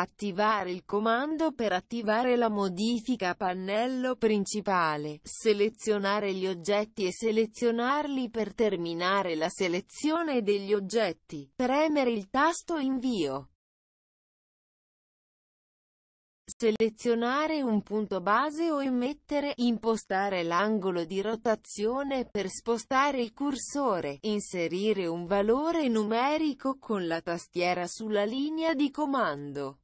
Attivare il comando per attivare la modifica pannello principale, selezionare gli oggetti e selezionarli per terminare la selezione degli oggetti, premere il tasto invio. Selezionare un punto base o emettere, impostare l'angolo di rotazione per spostare il cursore, inserire un valore numerico con la tastiera sulla linea di comando.